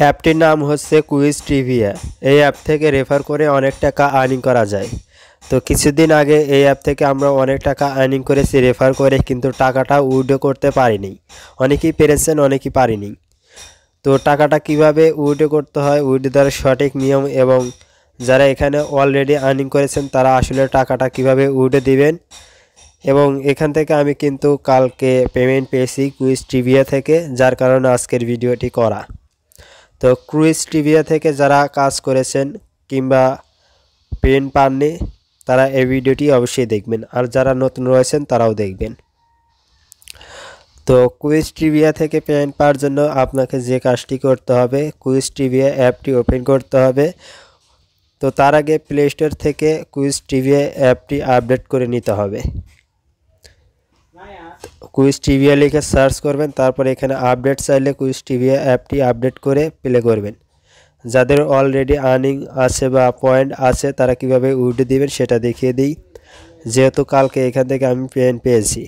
অ্যাপটির নাম হচ্ছে quiz trivia এই অ্যাপ থেকে রেফার করে অনেক টাকা আর্নিং করা যায় তো কিছুদিন আগে এই অ্যাপ থেকে আমরা অনেক টাকা আর্নিং করেছি রেফার করে কিন্তু টাকাটা উইড্রো করতে পারিনি অনেকেই পেরেছেন অনেকেই পারিনি তো টাকাটা কিভাবে উইড্রো করতে হয় উইড দেওয়ার সঠিক নিয়ম এবং যারা এখানে অলরেডি আর্নিং করেছেন তারা আসলে টাকাটা কিভাবে উইড্রো দিবেন এবং এখান থেকে আমি কিন্তু কালকে পেমেন্ট পেয়েছি কুইজ টিভিয়া থেকে যার কারণে আজকের ভিডিওটি করা তো ক্রুইজ টিভিয়া থেকে যারা কাজ করেছেন কিংবা পেন পাননি তারা এই ভিডিওটি অবশ্যই দেখবেন আর যারা নতুন রয়েছেন তারাও দেখবেন তো কুইজ টিভিয়া থেকে পেন পাওয়ার জন্য আপনাকে যে কাজটি করতে হবে কুইজ টিভিয়া অ্যাপটি ওপেন করতে হবে তো তার আগে প্লে স্টোর থেকে কুইজ টিভিয়া অ্যাপটি আপডেট করে নিতে হবে কুইজ টিভিয়া লিখে সার্চ করবেন তারপর এখানে আপডেট চাইলে কুইজ টিভিয়া অ্যাপটি আপডেট করে প্লে করবেন যাদের অলরেডি আর্নিং আছে বা পয়েন্ট আছে তারা কিভাবে উইড দিবেন সেটা দেখিয়ে দিই যেহেতু কালকে এখান থেকে আমি পেন পেয়েছি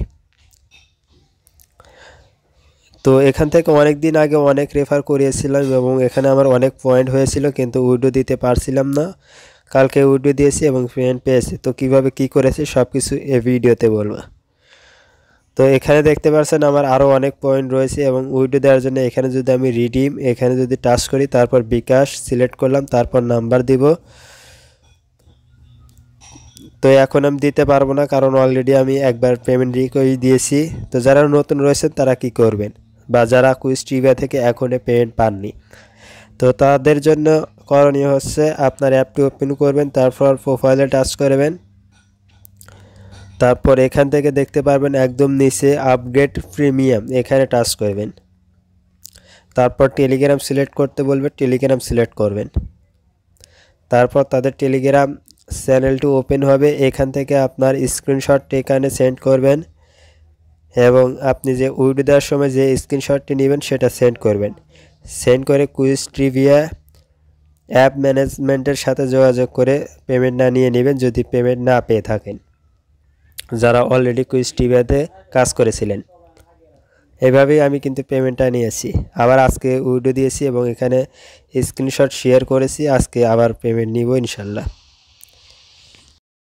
তো এখান থেকে অনেক দিন আগে অনেক রেফার করিয়েছিলাম এবং এখানে আমার অনেক পয়েন্ট হয়েছিল কিন্তু উইডো দিতে পারছিলাম না কালকে উইডো দিয়েছি এবং পেন পেয়েছি তো কিভাবে কি করেছে সব কিছু এ ভিডিওতে বলবা তো এখানে দেখতে পাচ্ছেন আমার আরও অনেক পয়েন্ট রয়েছে এবং উইডো দেওয়ার জন্য এখানে যদি আমি রিডিম এখানে যদি টাচ করি তারপর বিকাশ সিলেক্ট করলাম তারপর নাম্বার দিব তো এখন আমি দিতে পারবো না কারণ অলরেডি আমি একবার পেমেন্ট রিকোয়েস্ট দিয়েছি তো যারা নতুন রয়েছেন তারা কি করবেন বা যারা কুইস টিভিয়া থেকে এখনও পেমেন্ট পাননি তো তাদের জন্য করণীয় হচ্ছে আপনার অ্যাপটি ওপেন করবেন তারপর প্রোফাইলে টাচ করবেন তারপর এখান থেকে দেখতে পারবেন একদম নিচে আপগ্রেড প্রিমিয়াম এখানে টাচ করবেন তারপর টেলিগ্রাম সিলেক্ট করতে বলবে টেলিগ্রাম সিলেক্ট করবেন তারপর তাদের টেলিগ্রাম চ্যানেলটি ওপেন হবে এখান থেকে আপনার স্ক্রিনশট এখানে সেন্ড করবেন এবং আপনি যে উইড দেওয়ার সময় যে স্ক্রিনশটটি নেবেন সেটা সেন্ড করবেন সেন্ড করে কুইজ ট্রিভিয়া অ্যাপ ম্যানেজমেন্টের সাথে যোগাযোগ করে পেমেন্ট না নিয়ে নেবেন যদি পেমেন্ট না পেয়ে থাকেন যারা অলরেডি কুইজ টিভিতে কাজ করেছিলেন এভাবেই আমি কিন্তু পেমেন্টটা নিয়েছি আবার আজকে উইডো দিয়েছি এবং এখানে স্ক্রিনশট শেয়ার করেছি আজকে আবার পেমেন্ট নিব ইনশাল্লাহ